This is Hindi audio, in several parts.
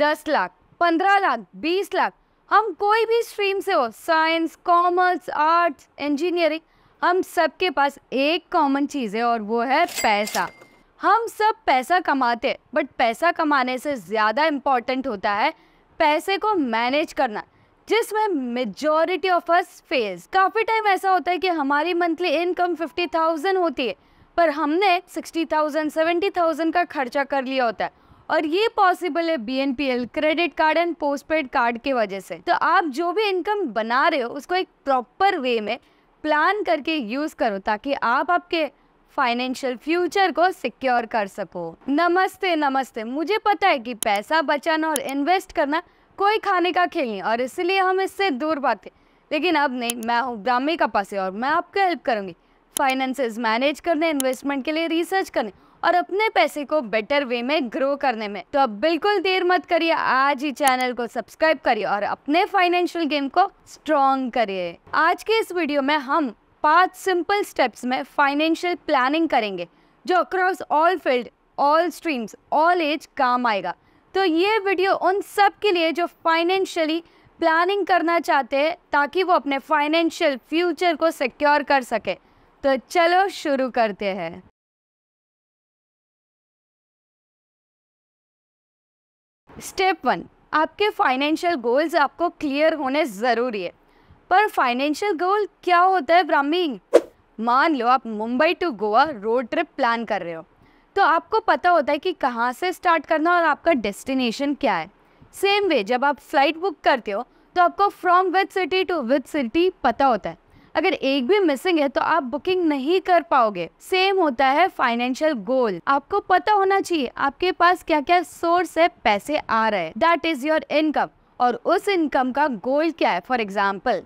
दस लाख पंद्रह लाख बीस लाख हम कोई भी स्ट्रीम से हो साइंस कॉमर्स आर्ट्स इंजीनियरिंग हम सब के पास एक कॉमन चीज़ है और वो है पैसा हम सब पैसा कमाते हैं बट पैसा कमाने से ज़्यादा इम्पॉर्टेंट होता है पैसे को मैनेज करना जिसमें मेजॉरिटी ऑफ अस फेल्स काफ़ी टाइम ऐसा होता है कि हमारी मंथली इनकम फिफ्टी थाउजेंड होती है पर हमने सिक्सटी थाउजेंड सेवेंटी थाउजेंड का खर्चा कर लिया होता है और ये पॉसिबल है B N P L credit card and postpaid card के वजह से तो आप जो भी इनकम बना रहे हो उसको एक प्रॉपर वे में प्लान करके यूज़ करो ताकि आप आपके फाइनेंशियल फ्यूचर को सिक्योर कर सको नमस्ते नमस्ते मुझे पता है कि पैसा बचाना और इन्वेस्ट करना कोई खाने का खेल नहीं और इसलिए हम इससे दूर भागते लेकिन अब नहीं मैं हूँ ब्राह्मी का पास और मैं आपको हेल्प करूँगी फाइनेंसेस मैनेज करने इन्वेस्टमेंट के लिए रिसर्च करने और अपने पैसे को बेटर वे में ग्रो करने में तो अब बिल्कुल देर मत करिए आज ही चैनल को सब्सक्राइब करिए और अपने फाइनेंशियल गेम को स्ट्रॉन्ग करिए आज के इस वीडियो में हम पांच सिंपल स्टेप्स में फाइनेंशियल प्लानिंग करेंगे जो across all field all streams all age काम आएगा तो ये वीडियो उन सब के लिए जो फाइनेंशियली प्लानिंग करना चाहते हैं ताकि वो अपने फाइनेंशियल फ्यूचर को सिक्योर कर सके तो चलो शुरू करते हैं स्टेप वन आपके फाइनेंशियल गोल्स आपको क्लियर होने ज़रूरी है पर फाइनेंशियल गोल क्या होता है ब्राह्मी मान लो आप Mumbai to Goa road trip plan कर रहे हो तो आपको पता होता है कि कहाँ से स्टार्ट करना और आपका डेस्टिनेशन क्या है सेम वे जब आप फ्लाइट बुक करते हो तो आपको from with city to with city पता होता है अगर एक भी मिसिंग है तो आप बुकिंग नहीं कर पाओगे सेम होता है फाइनेंशियल गोल आपको पता होना चाहिए आपके पास क्या क्या सोर्स है पैसे आ रहे दैट इज योर इनकम और उस इनकम का गोल क्या है फॉर एग्जाम्पल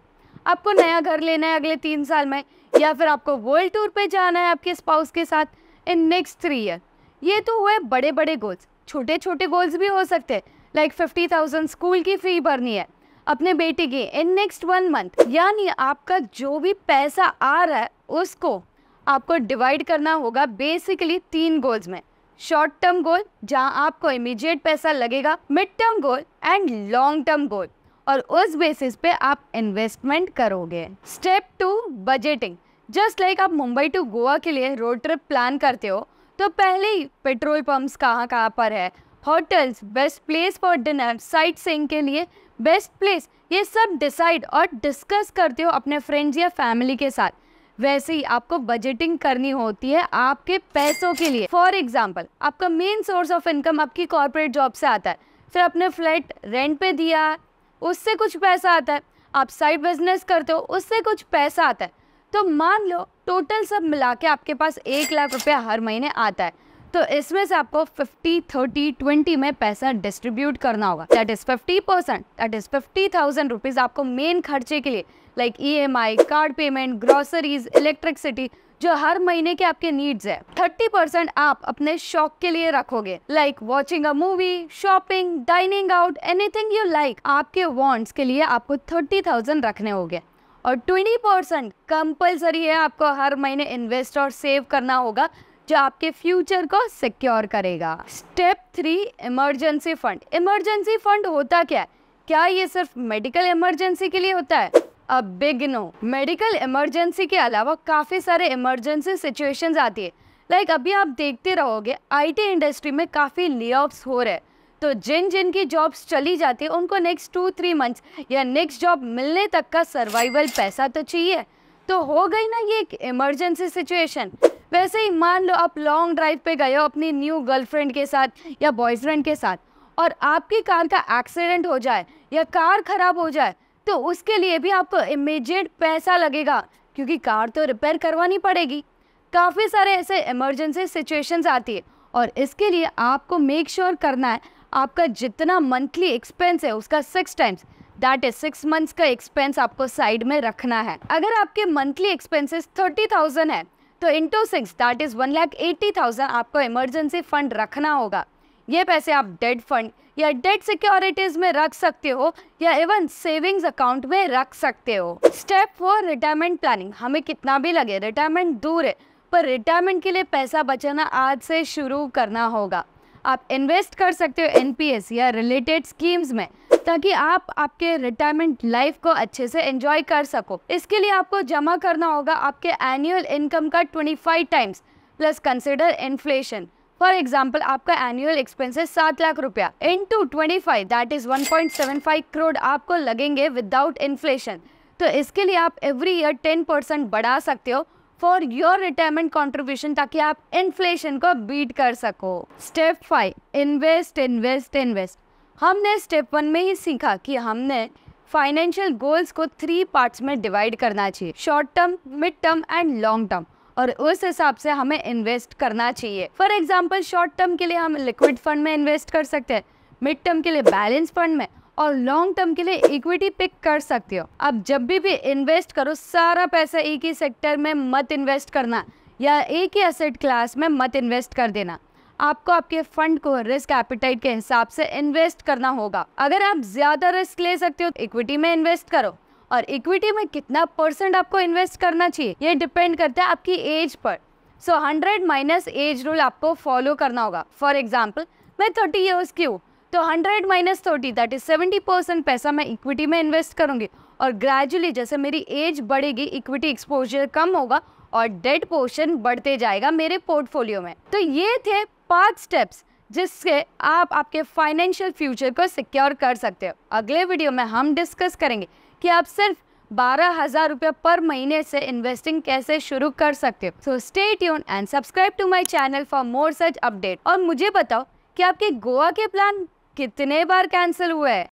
आपको नया घर लेना है अगले तीन साल में या फिर आपको वर्ल्ड टूर पे जाना है आपके स्पाउस के साथ इन नेक्स्ट थ्री ईयर ये तो हुए बड़े बड़े गोल्स छोटे छोटे गोल्स भी हो सकते हैं लाइक फिफ्टी थाउजेंड स्कूल की फ़ी भरनी है अपने बेटे की इन नेक्स्ट वन मंथ यानी आपका जो भी पैसा आ रहा है उसको आपको डिवाइड करना होगा बेसिकली तीन गोल्स में शॉर्ट टर्म गोल जहां आपको इमीडिएट पैसा लगेगा mid term goal and long term goal और उस बेसिस पे आप इन्वेस्टमेंट करोगे step two budgeting just like आप मुंबई टू गोवा के लिए रोड ट्रिप प्लान करते हो तो पहले ही पेट्रोल पंप्स कहाँ कहाँ पर है hotels best place for dinner sightseeing के लिए बेस्ट प्लेस ये सब डिसाइड और डिस्कस करते हो अपने फ्रेंड्स या फैमिली के साथ वैसे ही आपको बजटिंग करनी होती है आपके पैसों के लिए फॉर एग्जाम्पल आपका मेन सोर्स ऑफ इनकम आपकी कॉरपोरेट जॉब से आता है फिर आपने फ्लैट रेंट पे दिया उससे कुछ पैसा आता है आप साइड बिजनेस करते हो उससे कुछ पैसा आता है तो मान लो टोटल सब मिला के आपके पास एक लाख रुपया हर महीने आता है तो इसमें से आपको 50, 30, 20 में पैसा डिस्ट्रीब्यूट करना होगा that is 50 percent that is fifty thousand rupees आपको मेन खर्चे के लिए like E M I card payment groceries electricity जो हर महीने के आपके नीड्स है 30 परसेंट आप अपने शौक के लिए रखोगे like watching a movie shopping dining out anything you like आपके वॉन्ट्स के लिए आपको 30,000 रखने होंगे और 20 परसेंट कंपल्सरी है आपको हर महीने इन्वेस्ट और सेव करना होगा जो आपके फ्यूचर को सिक्योर करेगा step three emergency fund emergency fund होता क्या है क्या ये सिर्फ मेडिकल इमरजेंसी के लिए होता है अब बिग नो मेडिकल इमरजेंसी के अलावा काफ़ी सारे इमरजेंसी सिचुएशंस आती है लाइक like अभी आप देखते रहोगे आईटी इंडस्ट्री में काफ़ी लेऑफ्स हो रहे तो जिन जिन की जॉब्स चली जाती है उनको नेक्स्ट टू थ्री मंथ्स या नेक्स्ट जॉब मिलने तक का सर्वाइवल पैसा तो चाहिए तो हो गई ना ये एक इमरजेंसी सिचुएशन वैसे ही मान लो आप लॉन्ग ड्राइव पे गए हो अपनी न्यू गर्लफ्रेंड के साथ या बॉयफ्रेंड के साथ और आपकी कार का एक्सीडेंट हो जाए या कार ख़राब हो जाए तो उसके लिए भी आपको इमीजिएट पैसा लगेगा क्योंकि कार तो रिपेयर करवानी पड़ेगी काफ़ी सारे ऐसे इमरजेंसी सिचुएशंस आती है और इसके लिए आपको मेक श्योर sure करना है आपका जितना मंथली एक्सपेंस है उसका six times that is six months का एक्सपेंस आपको साइड में रखना है अगर आपके मंथली एक्सपेंसेस थर्टी थाउजेंड है तो into six that is one lakh eighty thousand आपको इमरजेंसी फंड रखना होगा ये पैसे आप डेड फंड या डेड सिक्योरिटीज में रख सकते हो या इवन सेविंग्स अकाउंट में रख सकते हो स्टेप फोर रिटायरमेंट प्लानिंग हमें कितना भी लगे रिटायरमेंट दूर है पर रिटायरमेंट के लिए पैसा बचाना आज से शुरू करना होगा आप इन्वेस्ट कर सकते हो एनपीएस या रिलेटेड स्कीम्स में ताकि आप आपके रिटायरमेंट लाइफ को अच्छे से एंजॉय कर सको इसके लिए आपको जमा करना होगा आपके एनुअल इनकम का 25 times plus consider inflation for example आपका एनुअल एक्सपेंसेस सात लाख रुपया into twenty five that is one point seven five crore आपको लगेंगे विदाउट इन्फ्लेशन तो इसके लिए आप एवरी ईयर टेन परसेंट बढ़ा सकते हो फॉर योर रिटायरमेंट कॉन्ट्रीब्यूशन ताकि आप इन्फ्लेशन को बीट कर सको step five invest invest invest हमने स्टेप वन में ही सीखा कि हमने फाइनेंशियल गोल्स को थ्री पार्ट्स में डिवाइड करना चाहिए short term mid term and long term और उस हिसाब से हमें इन्वेस्ट करना चाहिए फॉर एग्जाम्पल शॉर्ट टर्म के लिए हम लिक्विड फंड में इन्वेस्ट कर सकते हैं मिड टर्म के लिए बैलेंस फंड में और लॉन्ग टर्म के लिए इक्विटी पिक कर सकते हो आप जब भी भी इन्वेस्ट करो सारा पैसा एक ही सेक्टर में मत इन्वेस्ट करना या एक ही असेट क्लास में मत इन्वेस्ट कर देना आपको आपके फंड को रिस्क एपिटाइट के हिसाब से इन्वेस्ट करना होगा अगर आप ज़्यादा रिस्क ले सकते हो इक्विटी तो में इन्वेस्ट करो और इक्विटी में कितना परसेंट आपको इन्वेस्ट करना चाहिए ये डिपेंड करता है आपकी एज पर so hundred minus age rule आपको फॉलो करना होगा फॉर एग्जाम्पल मैं थर्टी ईयर्स की हूँ तो 100 minus thirty that is 70 percent पैसा मैं इक्विटी में इन्वेस्ट करूंगी और ग्रेजुअली जैसे मेरी एज बढ़ेगी इक्विटी एक्सपोजर कम होगा और डेट पोर्शन बढ़ते जाएगा मेरे पोर्टफोलियो में तो ये थे पांच स्टेप्स जिससे आप आपके फाइनेंशियल फ्यूचर को सिक्योर कर सकते हो अगले वीडियो में हम डिस्कस करेंगे कि आप सिर्फ बारह हजार रुपये पर महीने से इन्वेस्टिंग कैसे शुरू कर सकते हो so stay tune and subscribe to my channel for more such update और मुझे बताओ कि आपके गोवा के प्लान कितने बार कैंसिल हुआ है